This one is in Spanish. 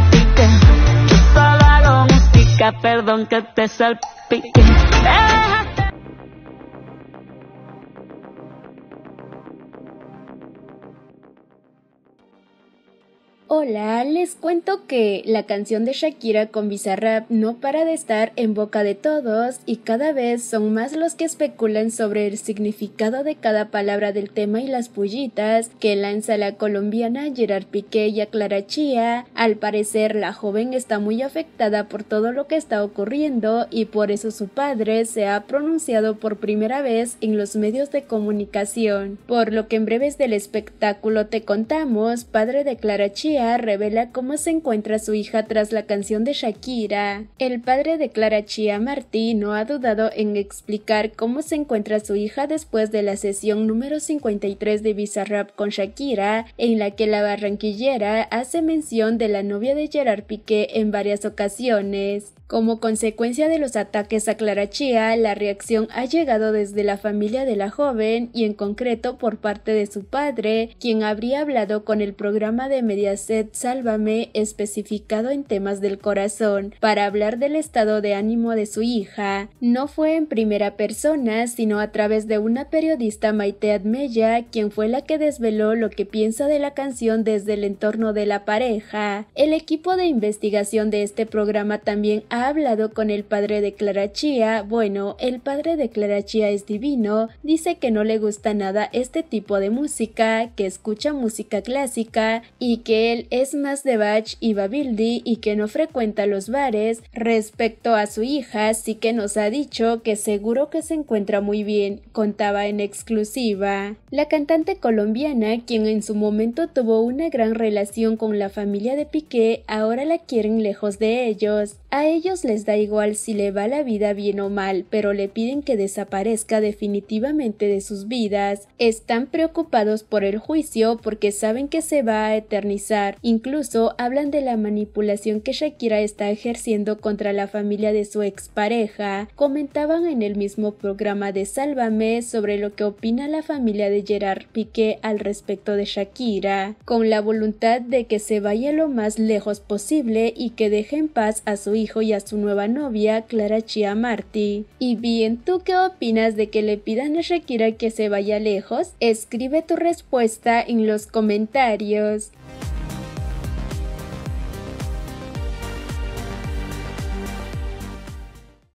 critique. solo hago música, perdón que te salpique. Hola, les cuento que la canción de Shakira con Bizarrap no para de estar en boca de todos y cada vez son más los que especulan sobre el significado de cada palabra del tema y las pullitas que lanza la colombiana Gerard Piqué y a Clara Chía. Al parecer, la joven está muy afectada por todo lo que está ocurriendo y por eso su padre se ha pronunciado por primera vez en los medios de comunicación. Por lo que en breves del espectáculo te contamos, padre de Clara Chía revela cómo se encuentra su hija tras la canción de Shakira. El padre de Clara Chia Martí no ha dudado en explicar cómo se encuentra su hija después de la sesión número 53 de Bizarrap con Shakira, en la que la barranquillera hace mención de la novia de Gerard Piqué en varias ocasiones. Como consecuencia de los ataques a Clarachía, la reacción ha llegado desde la familia de la joven y en concreto por parte de su padre, quien habría hablado con el programa de Mediaset Sálvame especificado en temas del corazón para hablar del estado de ánimo de su hija. No fue en primera persona, sino a través de una periodista Maite Admeya, quien fue la que desveló lo que piensa de la canción desde el entorno de la pareja. El equipo de investigación de este programa también ha hablado con el padre de Clara Chia, bueno, el padre de Clara Chia es divino, dice que no le gusta nada este tipo de música, que escucha música clásica y que él es más de Bach y Babildi y que no frecuenta los bares. Respecto a su hija, Así que nos ha dicho que seguro que se encuentra muy bien, contaba en exclusiva. La cantante colombiana, quien en su momento tuvo una gran relación con la familia de Piqué, ahora la quieren lejos de ellos. A ellos les da igual si le va la vida bien o mal, pero le piden que desaparezca definitivamente de sus vidas, están preocupados por el juicio porque saben que se va a eternizar, incluso hablan de la manipulación que Shakira está ejerciendo contra la familia de su expareja, comentaban en el mismo programa de Sálvame sobre lo que opina la familia de Gerard Piqué al respecto de Shakira, con la voluntad de que se vaya lo más lejos posible y que deje en paz a su hijo y a su nueva novia, Clara Marty. Y bien, ¿tú qué opinas de que le pidan a Shakira que se vaya lejos? Escribe tu respuesta en los comentarios.